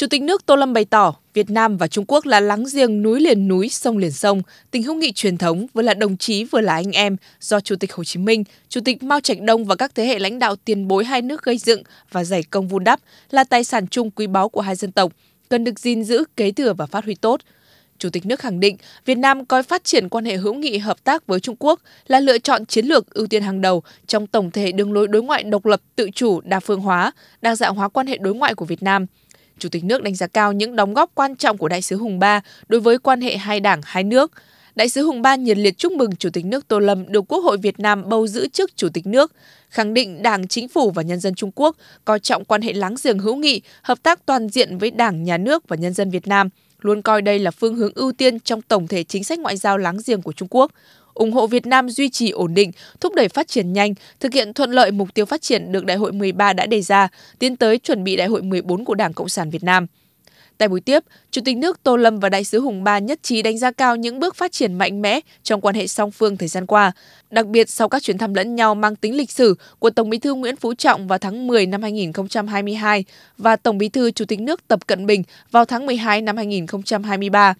Chủ tịch nước Tô Lâm bày tỏ, Việt Nam và Trung Quốc là láng giềng núi liền núi, sông liền sông, tình hữu nghị truyền thống vừa là đồng chí vừa là anh em do Chủ tịch Hồ Chí Minh, Chủ tịch Mao Trạch Đông và các thế hệ lãnh đạo tiền bối hai nước gây dựng và giải công vun đắp là tài sản chung quý báu của hai dân tộc, cần được gìn giữ, kế thừa và phát huy tốt. Chủ tịch nước khẳng định Việt Nam coi phát triển quan hệ hữu nghị hợp tác với Trung Quốc là lựa chọn chiến lược ưu tiên hàng đầu trong tổng thể đường lối đối ngoại độc lập, tự chủ, đa phương hóa, đa dạng hóa quan hệ đối ngoại của Việt Nam – Chủ tịch nước đánh giá cao những đóng góp quan trọng của Đại sứ Hùng Ba đối với quan hệ hai đảng hai nước. Đại sứ Hùng Ba nhiệt liệt chúc mừng Chủ tịch nước Tô Lâm được Quốc hội Việt Nam bầu giữ chức Chủ tịch nước, khẳng định Đảng, Chính phủ và nhân dân Trung Quốc coi trọng quan hệ láng giềng hữu nghị, hợp tác toàn diện với Đảng, Nhà nước và nhân dân Việt Nam – luôn coi đây là phương hướng ưu tiên trong tổng thể chính sách ngoại giao láng giềng của Trung Quốc, ủng hộ Việt Nam duy trì ổn định, thúc đẩy phát triển nhanh, thực hiện thuận lợi mục tiêu phát triển được Đại hội 13 đã đề ra, tiến tới chuẩn bị Đại hội 14 của Đảng Cộng sản Việt Nam – Tại buổi tiếp, Chủ tịch nước Tô Lâm và Đại sứ Hùng Ba nhất trí đánh giá cao những bước phát triển mạnh mẽ trong quan hệ song phương thời gian qua, đặc biệt sau các chuyến thăm lẫn nhau mang tính lịch sử của Tổng Bí thư Nguyễn Phú Trọng vào tháng 10 năm 2022 và Tổng Bí thư Chủ tịch nước Tập Cận Bình vào tháng 12 năm 2023.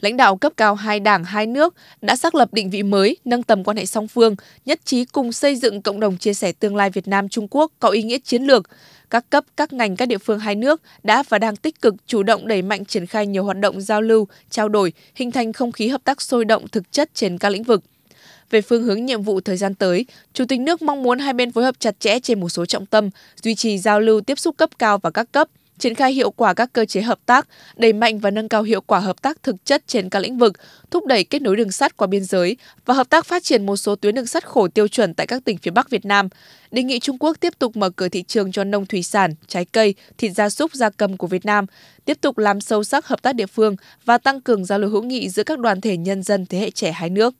Lãnh đạo cấp cao hai đảng, hai nước đã xác lập định vị mới, nâng tầm quan hệ song phương, nhất trí cùng xây dựng cộng đồng chia sẻ tương lai Việt Nam-Trung Quốc có ý nghĩa chiến lược, các cấp, các ngành, các địa phương hai nước đã và đang tích cực chủ động đẩy mạnh triển khai nhiều hoạt động giao lưu, trao đổi, hình thành không khí hợp tác sôi động thực chất trên các lĩnh vực. Về phương hướng nhiệm vụ thời gian tới, Chủ tịch nước mong muốn hai bên phối hợp chặt chẽ trên một số trọng tâm, duy trì giao lưu tiếp xúc cấp cao và các cấp – triển khai hiệu quả các cơ chế hợp tác, đẩy mạnh và nâng cao hiệu quả hợp tác thực chất trên các lĩnh vực, thúc đẩy kết nối đường sắt qua biên giới và hợp tác phát triển một số tuyến đường sắt khổ tiêu chuẩn tại các tỉnh phía Bắc Việt Nam. Đề nghị Trung Quốc tiếp tục mở cửa thị trường cho nông thủy sản, trái cây, thịt gia súc gia cầm của Việt Nam, tiếp tục làm sâu sắc hợp tác địa phương và tăng cường giao lưu hữu nghị giữa các đoàn thể nhân dân thế hệ trẻ hai nước.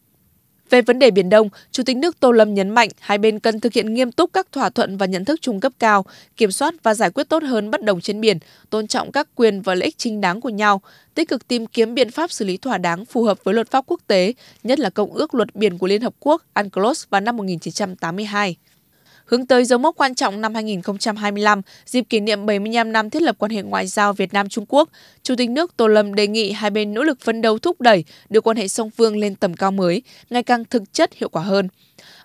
Về vấn đề Biển Đông, Chủ tịch nước Tô Lâm nhấn mạnh hai bên cần thực hiện nghiêm túc các thỏa thuận và nhận thức chung cấp cao, kiểm soát và giải quyết tốt hơn bất đồng trên biển, tôn trọng các quyền và lợi ích chính đáng của nhau, tích cực tìm kiếm biện pháp xử lý thỏa đáng phù hợp với luật pháp quốc tế, nhất là Công ước Luật Biển của Liên Hợp Quốc UNCLOS vào năm 1982 hướng tới dấu mốc quan trọng năm 2025, dịp kỷ niệm 75 năm thiết lập quan hệ ngoại giao Việt Nam Trung Quốc, Chủ tịch nước Tô Lâm đề nghị hai bên nỗ lực phấn đấu thúc đẩy đưa quan hệ song phương lên tầm cao mới, ngày càng thực chất hiệu quả hơn.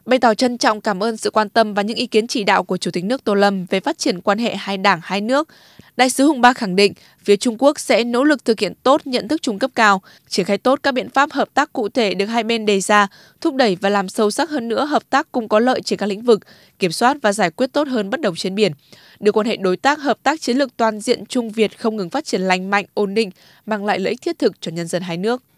Bày tỏ trân trọng cảm ơn sự quan tâm và những ý kiến chỉ đạo của Chủ tịch nước Tô Lâm về phát triển quan hệ hai đảng hai nước, Đại sứ Hùng Ba khẳng định phía Trung Quốc sẽ nỗ lực thực hiện tốt nhận thức chung cấp cao, triển khai tốt các biện pháp hợp tác cụ thể được hai bên đề ra, thúc đẩy và làm sâu sắc hơn nữa hợp tác cùng có lợi trên các lĩnh vực, kiểm soát và giải quyết tốt hơn bất đồng trên biển, đưa quan hệ đối tác hợp tác chiến lược toàn diện Trung Việt không ngừng phát triển lành mạnh, ổn định, mang lại lợi ích thiết thực cho nhân dân hai nước.